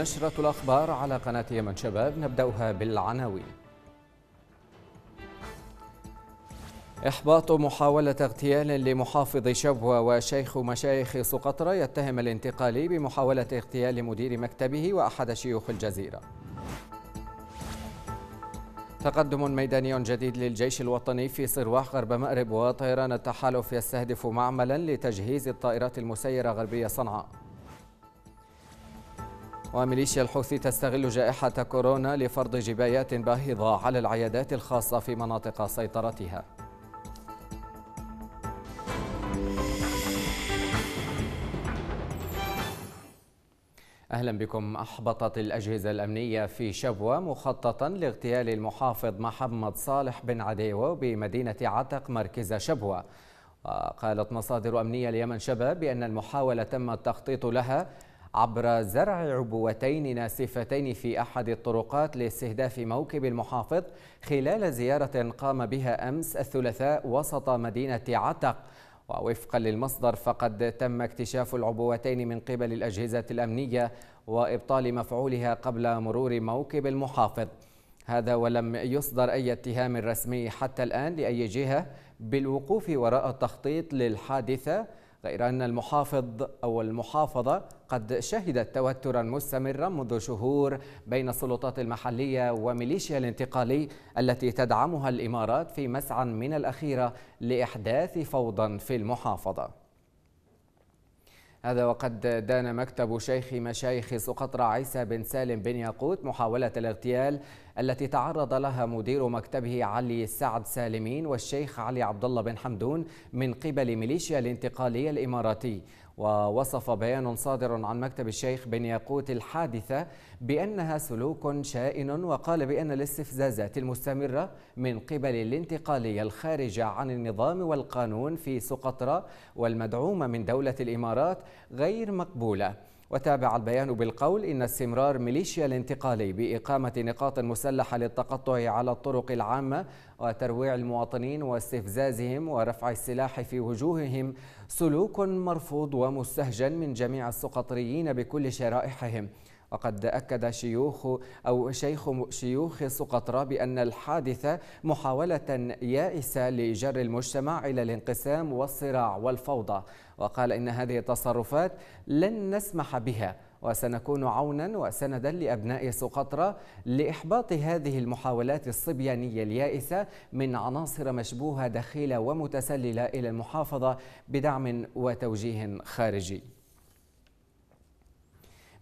نشرة الأخبار على قناة يمن شباب نبدأها بالعناوين إحباط محاولة اغتيال لمحافظ شبوة وشيخ مشايخ سقطرى يتهم الانتقالي بمحاولة اغتيال مدير مكتبه وأحد شيوخ الجزيرة تقدم ميداني جديد للجيش الوطني في صرواح غرب مأرب وطيران التحالف يستهدف معملا لتجهيز الطائرات المسيرة غربية صنعاء وميليشيا الحوثي تستغل جائحة كورونا لفرض جبايات باهظة على العيادات الخاصة في مناطق سيطرتها أهلا بكم أحبطت الأجهزة الأمنية في شبوة مخططا لاغتيال المحافظ محمد صالح بن عديوة بمدينة عتق مركز شبوة وقالت مصادر أمنية اليمن شباب بأن المحاولة تم التخطيط لها عبر زرع عبوتين ناسفتين في أحد الطرقات لاستهداف موكب المحافظ خلال زيارة قام بها أمس الثلاثاء وسط مدينة عتق ووفقا للمصدر فقد تم اكتشاف العبوتين من قبل الأجهزة الأمنية وإبطال مفعولها قبل مرور موكب المحافظ هذا ولم يصدر أي اتهام رسمي حتى الآن لأي جهة بالوقوف وراء التخطيط للحادثة غير أن المحافظ أو المحافظة قد شهدت توترا مستمرا منذ شهور بين السلطات المحلية وميليشيا الانتقالي التي تدعمها الإمارات في مسعى من الأخيرة لإحداث فوضى في المحافظة هذا وقد دان مكتب شيخ مشايخ سقطرى عيسى بن سالم بن ياقوت محاولة الاغتيال التي تعرض لها مدير مكتبه علي سعد سالمين والشيخ علي عبد الله بن حمدون من قبل ميليشيا الانتقالية الإماراتي ووصف بيان صادر عن مكتب الشيخ بن ياقوت الحادثة بأنها سلوك شائن وقال بأن الاستفزازات المستمرة من قبل الانتقالية الخارجة عن النظام والقانون في سقطرى والمدعومة من دولة الإمارات غير مقبولة وتابع البيان بالقول إن استمرار ميليشيا الانتقالي بإقامة نقاط مسلحة للتقطع على الطرق العامة وترويع المواطنين واستفزازهم ورفع السلاح في وجوههم سلوك مرفوض ومستهجن من جميع السقطريين بكل شرائحهم وقد أكد شيوخ أو شيخ شيوخ سقطرى بأن الحادثة محاولة يائسة لجر المجتمع إلى الانقسام والصراع والفوضى وقال إن هذه التصرفات لن نسمح بها وسنكون عونا وسندا لأبناء سقطرى لإحباط هذه المحاولات الصبيانية اليائسة من عناصر مشبوهة دخيلة ومتسللة إلى المحافظة بدعم وتوجيه خارجي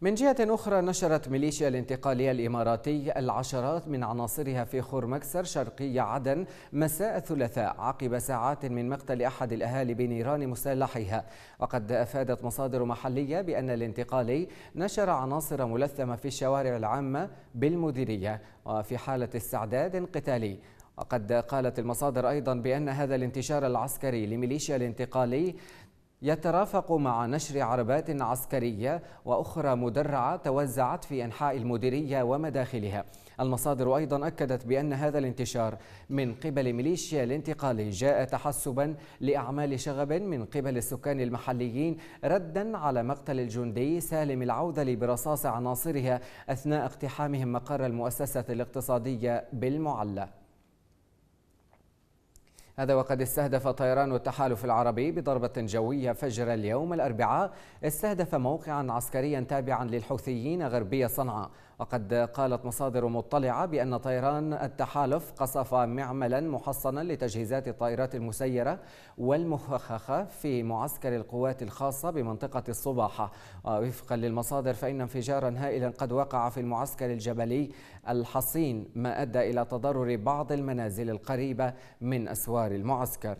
من جهة أخرى نشرت ميليشيا الانتقالية الإماراتي العشرات من عناصرها في خور مكسر شرقي عدن مساء الثلاثاء عقب ساعات من مقتل أحد الأهالي بنيران مسلحيها وقد أفادت مصادر محلية بأن الانتقالي نشر عناصر ملثمة في الشوارع العامة بالمديرية وفي حالة استعداد قتالي وقد قالت المصادر أيضا بأن هذا الانتشار العسكري لميليشيا الانتقالي يترافق مع نشر عربات عسكرية وأخرى مدرعة توزعت في أنحاء المديرية ومداخلها المصادر أيضا أكدت بأن هذا الانتشار من قبل ميليشيا الانتقالي جاء تحسبا لأعمال شغب من قبل السكان المحليين ردا على مقتل الجندي سالم العوذلي برصاص عناصرها أثناء اقتحامهم مقر المؤسسة الاقتصادية بالمعلّة. هذا وقد استهدف طيران التحالف العربي بضربة جوية فجر اليوم الأربعاء استهدف موقعا عسكريا تابعا للحوثيين غربية صنعاء وقد قالت مصادر مطلعة بأن طيران التحالف قصف معملا محصنا لتجهيزات الطائرات المسيرة والمفخخة في معسكر القوات الخاصة بمنطقة الصباحة وفقا للمصادر فإن انفجارا هائلا قد وقع في المعسكر الجبلي الحصين ما أدى إلى تضرر بعض المنازل القريبة من أسوار المعسكر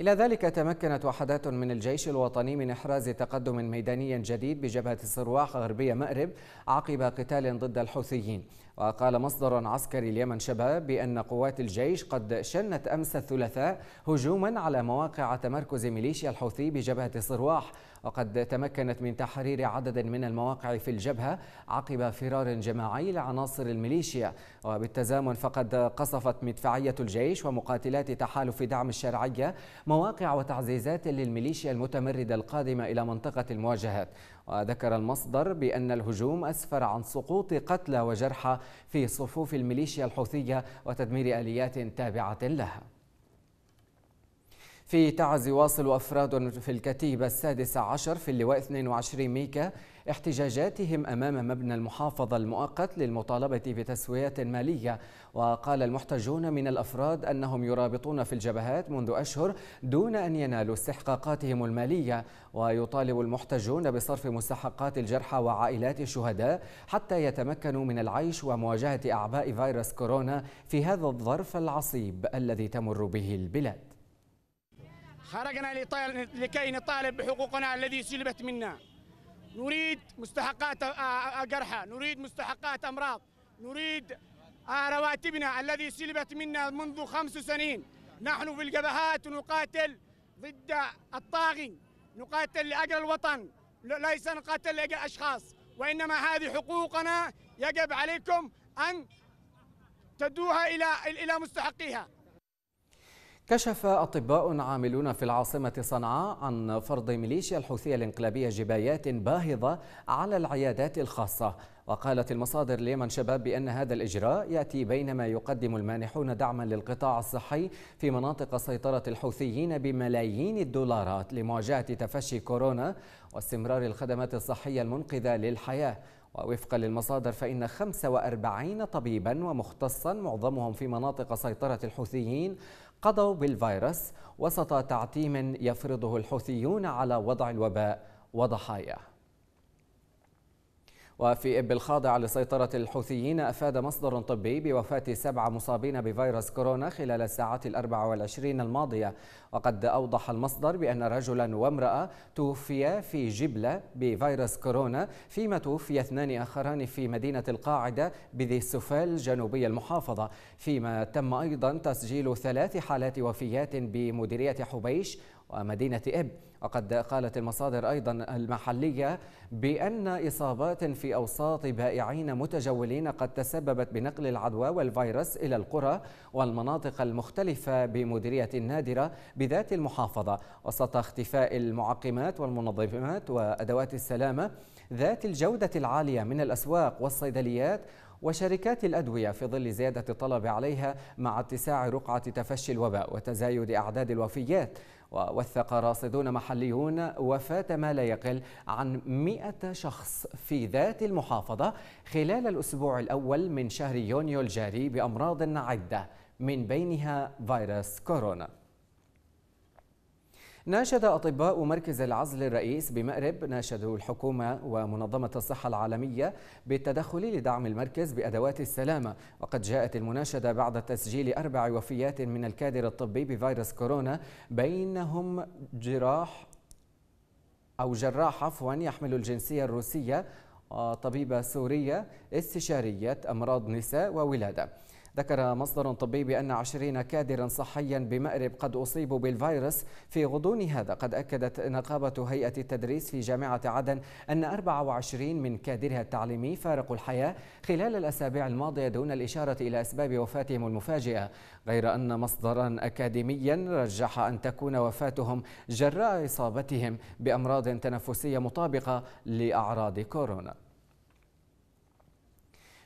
إلى ذلك تمكنت وحدات من الجيش الوطني من إحراز تقدم ميداني جديد بجبهة السرواح غربية مأرب عقب قتال ضد الحوثيين وقال مصدر عسكري اليمن شبه بأن قوات الجيش قد شنت أمس الثلاثاء هجوما على مواقع تمركز ميليشيا الحوثي بجبهة صرواح وقد تمكنت من تحرير عدد من المواقع في الجبهة عقب فرار جماعي لعناصر الميليشيا وبالتزامن فقد قصفت مدفعية الجيش ومقاتلات تحالف دعم الشرعية مواقع وتعزيزات للميليشيا المتمردة القادمة إلى منطقة المواجهات وذكر المصدر بأن الهجوم أسفر عن سقوط قتلى وجرحى في صفوف الميليشيا الحوثية وتدمير آليات تابعة لها في تعز واصل أفراد في الكتيبة السادسة عشر في اللواء 22 ميكا احتجاجاتهم أمام مبنى المحافظة المؤقت للمطالبة بتسوية مالية وقال المحتجون من الأفراد أنهم يرابطون في الجبهات منذ أشهر دون أن ينالوا استحقاقاتهم المالية ويطالب المحتجون بصرف مستحقات الجرحى وعائلات الشهداء حتى يتمكنوا من العيش ومواجهة أعباء فيروس كورونا في هذا الظرف العصيب الذي تمر به البلاد خرجنا لكي نطالب بحقوقنا الذي سلبت منا نريد مستحقات جرحى نريد مستحقات أمراض نريد رواتبنا الذي سلبت منا منذ خمس سنين نحن في الجبهات نقاتل ضد الطاغي نقاتل لأجل الوطن ليس نقاتل لأجل أشخاص وإنما هذه حقوقنا يجب عليكم أن تدوها إلى إلى مستحقيها كشف أطباء عاملون في العاصمة صنعاء عن فرض ميليشيا الحوثية الانقلابية جبايات باهظة على العيادات الخاصة وقالت المصادر ليمن شباب بأن هذا الإجراء يأتي بينما يقدم المانحون دعما للقطاع الصحي في مناطق سيطرة الحوثيين بملايين الدولارات لمواجهة تفشي كورونا واستمرار الخدمات الصحية المنقذة للحياة ووفقا للمصادر فإن 45 طبيبا ومختصا معظمهم في مناطق سيطرة الحوثيين قضوا بالفيروس وسط تعتيم يفرضه الحوثيون على وضع الوباء وضحاياه وفي إب الخاضع لسيطرة الحوثيين أفاد مصدر طبي بوفاة سبعة مصابين بفيروس كورونا خلال الساعات الأربع والعشرين الماضية وقد أوضح المصدر بأن رجلا وامرأة توفيا في جبلة بفيروس كورونا فيما توفي اثنان آخران في مدينة القاعدة بذي السفال جنوبي المحافظة فيما تم أيضا تسجيل ثلاث حالات وفيات بمديرية حبيش ومدينة إب وقد قالت المصادر أيضا المحلية بأن إصابات في أوساط بائعين متجولين قد تسببت بنقل العدوى والفيروس إلى القرى والمناطق المختلفة بمديرية النادرة بذات المحافظة وسط اختفاء المعقمات والمنظمات وأدوات السلامة ذات الجودة العالية من الأسواق والصيدليات وشركات الأدوية في ظل زيادة الطلب عليها مع اتساع رقعة تفشي الوباء وتزايد أعداد الوفيات ووثق راصدون محليون وفاة ما لا يقل عن 100 شخص في ذات المحافظة خلال الأسبوع الأول من شهر يونيو الجاري بأمراض عدة من بينها فيروس كورونا ناشد أطباء مركز العزل الرئيس بمأرب ناشدوا الحكومة ومنظمة الصحة العالمية بالتدخل لدعم المركز بأدوات السلامة وقد جاءت المناشدة بعد تسجيل أربع وفيات من الكادر الطبي بفيروس كورونا بينهم جراح أو جراح عفوا يحمل الجنسية الروسية آه، طبيبة سورية استشارية أمراض نساء وولادة ذكر مصدر طبي بأن عشرين كادرا صحيا بمأرب قد أصيبوا بالفيروس في غضون هذا قد أكدت نقابة هيئة التدريس في جامعة عدن أن 24 من كادرها التعليمي فارقوا الحياة خلال الأسابيع الماضية دون الإشارة إلى أسباب وفاتهم المفاجئة غير أن مصدرا أكاديميا رجح أن تكون وفاتهم جراء إصابتهم بأمراض تنفسية مطابقة لأعراض كورونا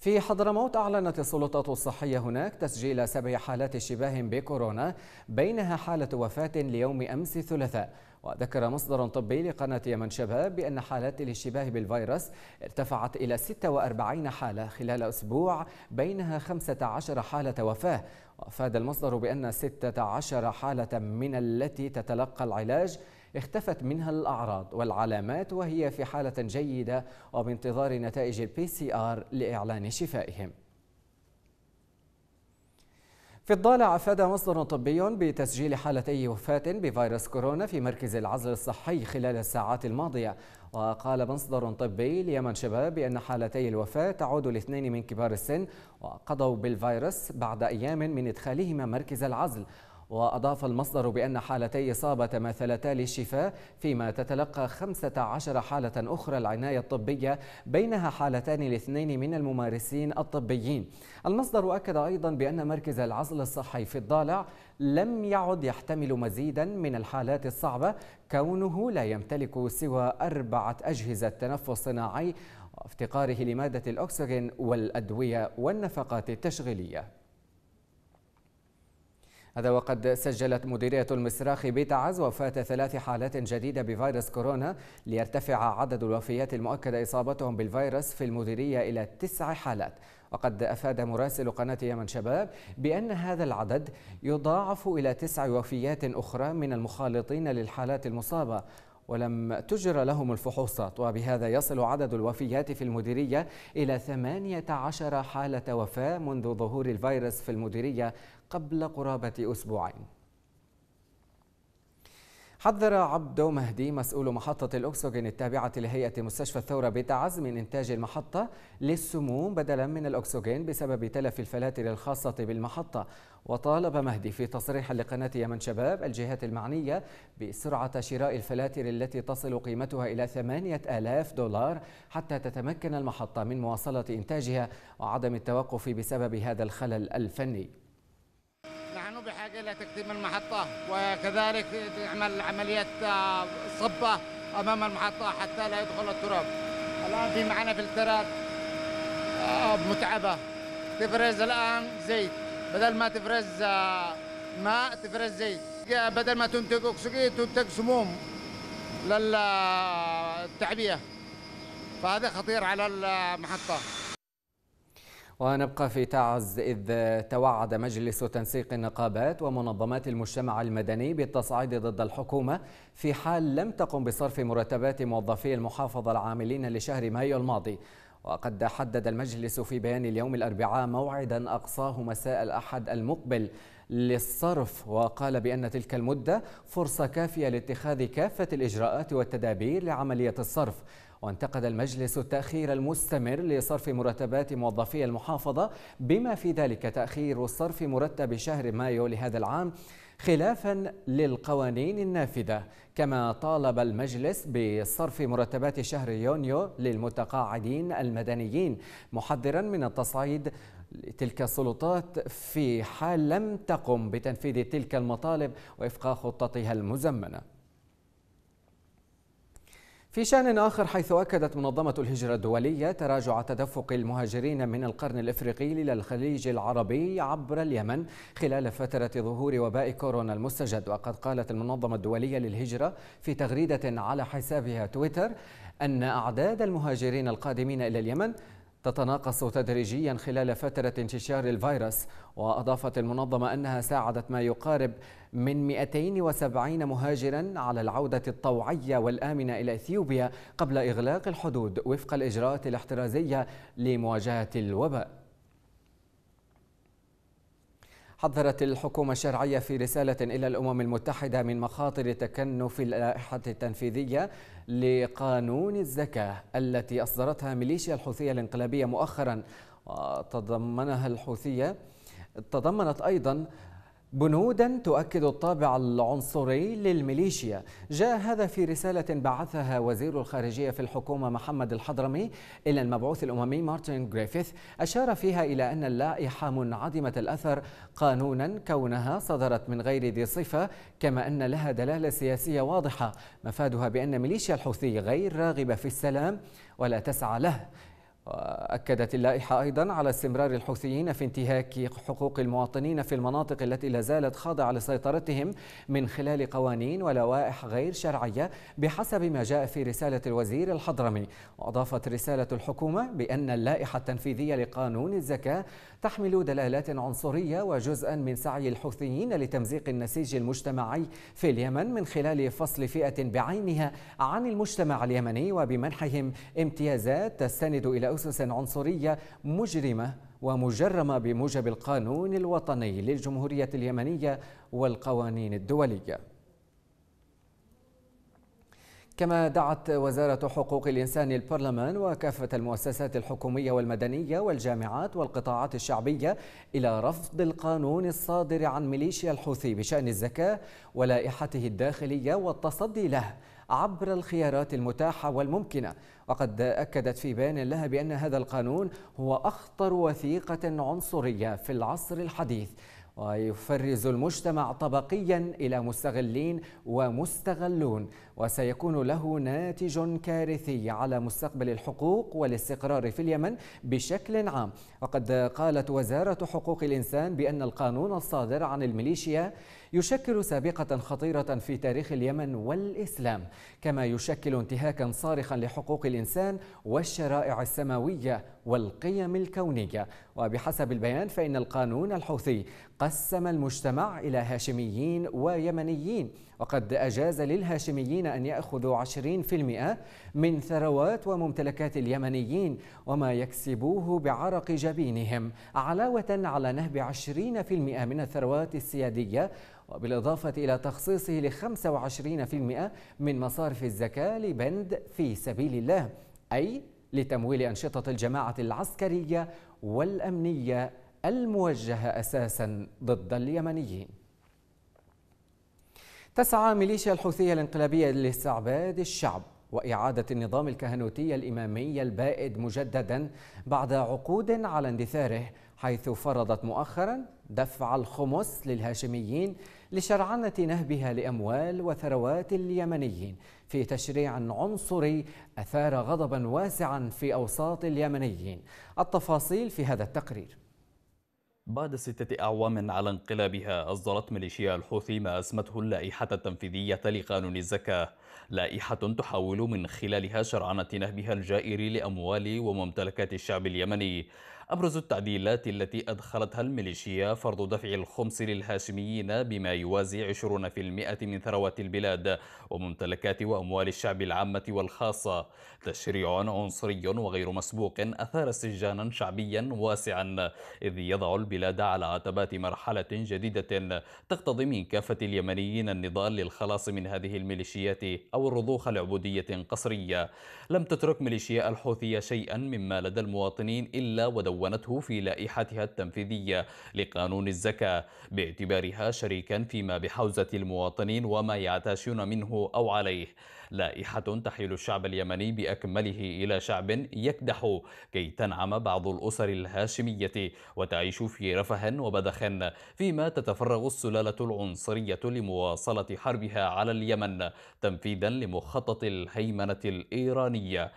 في حضرموت أعلنت السلطات الصحية هناك تسجيل سبع حالات شباه بكورونا بينها حالة وفاة ليوم أمس الثلاثاء وذكر مصدر طبي لقناة يمن شباب بأن حالات الاشتباه بالفيروس ارتفعت إلى 46 حالة خلال أسبوع بينها 15 حالة وفاة وأفاد المصدر بأن 16 حالة من التي تتلقى العلاج اختفت منها الأعراض والعلامات وهي في حالة جيدة وبانتظار نتائج البي سي آر لإعلان شفائهم في الضالع افاد مصدر طبي بتسجيل حالتي وفاه بفيروس كورونا في مركز العزل الصحي خلال الساعات الماضيه وقال مصدر طبي ليمن شباب بان حالتي الوفاه تعود لاثنين من كبار السن وقضوا بالفيروس بعد ايام من ادخالهما مركز العزل وأضاف المصدر بأن حالتي إصابة تماثلتا للشفاء فيما تتلقى 15 حالة أخرى العناية الطبية بينها حالتان لاثنين من الممارسين الطبيين المصدر أكد أيضا بأن مركز العزل الصحي في الضالع لم يعد يحتمل مزيدا من الحالات الصعبة كونه لا يمتلك سوى أربعة أجهزة تنفس صناعي وافتقاره لمادة الأكسجين والأدوية والنفقات التشغيلية هذا وقد سجلت مديرية المسراخ بتعز وفاة ثلاث حالات جديدة بفيروس كورونا ليرتفع عدد الوفيات المؤكدة إصابتهم بالفيروس في المديرية إلى تسع حالات وقد أفاد مراسل قناة يمن شباب بأن هذا العدد يضاعف إلى تسع وفيات أخرى من المخالطين للحالات المصابة ولم تجر لهم الفحوصات وبهذا يصل عدد الوفيات في المديرية إلى 18 حالة وفاة منذ ظهور الفيروس في المديرية قبل قرابة أسبوعين حذر عبدو مهدي مسؤول محطة الأكسجين التابعة لهيئة مستشفى الثورة بتعز من إنتاج المحطة للسموم بدلا من الأكسجين بسبب تلف الفلاتر الخاصة بالمحطة وطالب مهدي في تصريح لقناة يمن شباب الجهات المعنية بسرعة شراء الفلاتر التي تصل قيمتها إلى 8000 دولار حتى تتمكن المحطة من مواصلة إنتاجها وعدم التوقف بسبب هذا الخلل الفني نحن بحاجة إلى تكتيم المحطة وكذلك نعمل عملية آه، صبة أمام المحطة حتى لا يدخل التراب الآن في معنا فلترات آه، متعبة تفرز الآن زيت بدل ما تفرز آه، ماء تفرز زيت بدل ما تنتج أكسجين تنتج سموم للتعبئة فهذا خطير على المحطة ونبقى في تعز إذ توعد مجلس تنسيق النقابات ومنظمات المجتمع المدني بالتصعيد ضد الحكومة في حال لم تقم بصرف مرتبات موظفي المحافظة العاملين لشهر مايو الماضي وقد حدد المجلس في بيان اليوم الأربعاء موعدا أقصاه مساء الأحد المقبل للصرف وقال بأن تلك المدة فرصة كافية لاتخاذ كافة الإجراءات والتدابير لعملية الصرف وانتقد المجلس التأخير المستمر لصرف مرتبات موظفي المحافظة بما في ذلك تأخير صرف مرتب شهر مايو لهذا العام خلافا للقوانين النافذة كما طالب المجلس بصرف مرتبات شهر يونيو للمتقاعدين المدنيين محذرا من التصعيد تلك السلطات في حال لم تقم بتنفيذ تلك المطالب وفق خطتها المزمنه في شأن آخر حيث أكدت منظمة الهجرة الدولية تراجع تدفق المهاجرين من القرن الإفريقي إلى الخليج العربي عبر اليمن خلال فترة ظهور وباء كورونا المستجد وقد قالت المنظمة الدولية للهجرة في تغريدة على حسابها تويتر أن أعداد المهاجرين القادمين إلى اليمن تتناقص تدريجيا خلال فترة انتشار الفيروس وأضافت المنظمة أنها ساعدت ما يقارب من 270 مهاجرا على العودة الطوعية والآمنة إلى إثيوبيا قبل إغلاق الحدود وفق الإجراءات الاحترازية لمواجهة الوباء حذرت الحكومة الشرعية في رسالة إلى الأمم المتحدة من مخاطر تكنف اللائحة التنفيذية لقانون الزكاة التي أصدرتها ميليشيا الحوثية الانقلابية مؤخرا وتضمنها الحوثية تضمنت أيضا بنودا تؤكد الطابع العنصري للميليشيا جاء هذا في رسالة بعثها وزير الخارجية في الحكومة محمد الحضرمي إلى المبعوث الأممي مارتن غريفيث أشار فيها إلى أن اللائحة منعدمة الأثر قانونا كونها صدرت من غير ذي صفة كما أن لها دلالة سياسية واضحة مفادها بأن ميليشيا الحوثي غير راغبة في السلام ولا تسعى له وأكدت اللائحة أيضا على استمرار الحوثيين في انتهاك حقوق المواطنين في المناطق التي لا زالت خاضعة لسيطرتهم من خلال قوانين ولوائح غير شرعية بحسب ما جاء في رسالة الوزير الحضرمي وأضافت رسالة الحكومة بأن اللائحة التنفيذية لقانون الزكاة تحمل دلالات عنصرية وجزءا من سعي الحوثيين لتمزيق النسيج المجتمعي في اليمن من خلال فصل فئة بعينها عن المجتمع اليمني وبمنحهم امتيازات تستند إلى أسس عنصرية مجرمة ومجرمة بموجب القانون الوطني للجمهورية اليمنية والقوانين الدولية كما دعت وزارة حقوق الإنسان البرلمان وكافة المؤسسات الحكومية والمدنية والجامعات والقطاعات الشعبية إلى رفض القانون الصادر عن ميليشيا الحوثي بشأن الزكاة ولائحته الداخلية والتصدي له عبر الخيارات المتاحة والممكنة وقد أكدت في بيان لها بأن هذا القانون هو أخطر وثيقة عنصرية في العصر الحديث ويفرز المجتمع طبقيا الى مستغلين ومستغلون وسيكون له ناتج كارثي على مستقبل الحقوق والاستقرار في اليمن بشكل عام وقد قالت وزاره حقوق الانسان بان القانون الصادر عن الميليشيا يشكل سابقة خطيرة في تاريخ اليمن والإسلام كما يشكل انتهاكا صارخا لحقوق الإنسان والشرائع السماوية والقيم الكونية وبحسب البيان فإن القانون الحوثي قسم المجتمع إلى هاشميين ويمنيين وقد أجاز للهاشميين أن يأخذوا 20% من ثروات وممتلكات اليمنيين وما يكسبوه بعرق جبينهم علاوة على نهب 20% من الثروات السيادية وبالإضافة إلى تخصيصه ل 25% من مصارف الزكاة لبند في سبيل الله أي لتمويل أنشطة الجماعة العسكرية والأمنية الموجهة أساسا ضد اليمنيين تسعى ميليشيا الحوثية الانقلابية لاستعباد الشعب وإعادة النظام الكهنوتي الإمامي البائد مجددا بعد عقود على اندثاره حيث فرضت مؤخرا دفع الخمس للهاشميين لشرعنة نهبها لأموال وثروات اليمنيين في تشريع عنصري أثار غضبا واسعا في أوساط اليمنيين التفاصيل في هذا التقرير بعد ستة أعوام على انقلابها أصدرت ميليشيا الحوثي ما اسمته اللائحة التنفيذية لقانون الزكاة لائحة تحاول من خلالها شرعنة نهبها الجائر لأموال وممتلكات الشعب اليمني أبرز التعديلات التي أدخلتها الميليشيا فرض دفع الخمس للهاشميين بما يوازي 20% من ثروات البلاد وممتلكات وأموال الشعب العامة والخاصة تشريع عنصري وغير مسبوق أثار سجانا شعبيا واسعا إذ يضع البلاد على عتبات مرحلة جديدة تقتضي من كافة اليمنيين النضال للخلاص من هذه الميليشيات أو الرضوخ لعبودية قصرية لم تترك ميليشيا الحوثية شيئا مما لدى المواطنين إلا ودولة دونته في لائحتها التنفيذية لقانون الزكاة باعتبارها شريكا فيما بحوزة المواطنين وما يعتاشون منه أو عليه لائحة تحيل الشعب اليمني بأكمله إلى شعب يكدح كي تنعم بعض الأسر الهاشمية وتعيش في رفه وبدخ فيما تتفرغ السلالة العنصرية لمواصلة حربها على اليمن تنفيذا لمخطط الهيمنة الإيرانية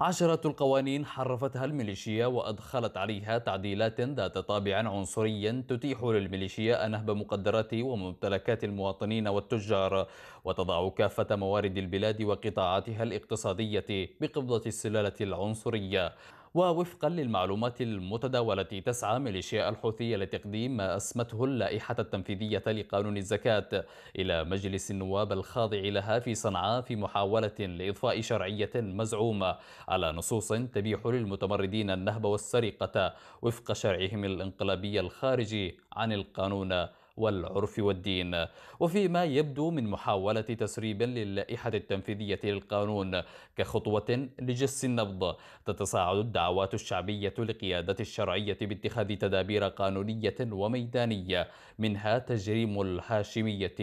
عشرة القوانين حرفتها الميليشيا وأدخلت عليها تعديلات ذات طابع عنصري تتيح للميليشيا نهب مقدرات وممتلكات المواطنين والتجار وتضع كافة موارد البلاد وقطاعاتها الاقتصادية بقبضة السلالة العنصرية ووفقا للمعلومات المتداولة تسعى ميليشيا الحوثية لتقديم ما أسمته اللائحة التنفيذية لقانون الزكاة إلى مجلس النواب الخاضع لها في صنعاء في محاولة لإضفاء شرعية مزعومة على نصوص تبيح للمتمردين النهب والسرقة وفق شرعهم الانقلابي الخارجي عن القانون والعرف والدين وفيما يبدو من محاولة تسريب للائحة التنفيذية للقانون كخطوة لجس النبض تتصاعد الدعوات الشعبية لقيادة الشرعية باتخاذ تدابير قانونية وميدانية منها تجريم الهاشمية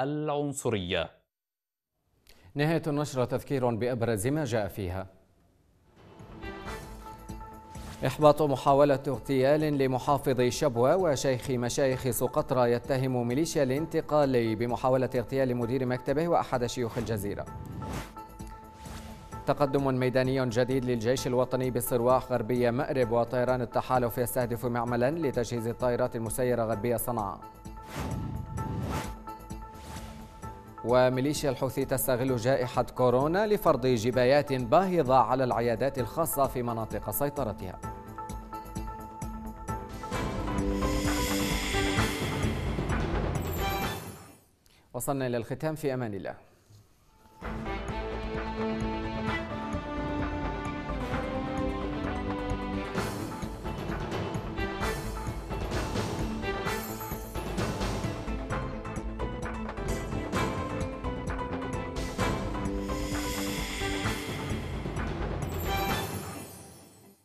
العنصرية نهاية النشرة تذكير بأبرز ما جاء فيها إحباط محاولة اغتيال لمحافظ شبوة وشيخ مشايخ سقطرى يتهم ميليشيا الانتقالي بمحاولة اغتيال مدير مكتبه وأحد شيوخ الجزيرة تقدم ميداني جديد للجيش الوطني بالصرواح غربية مأرب وطيران التحالف يستهدف معملا لتجهيز الطائرات المسيرة غربية صنعاء وميليشيا الحوثي تستغل جائحة كورونا لفرض جبايات باهظة على العيادات الخاصة في مناطق سيطرتها وصلنا إلى الختام في أمان الله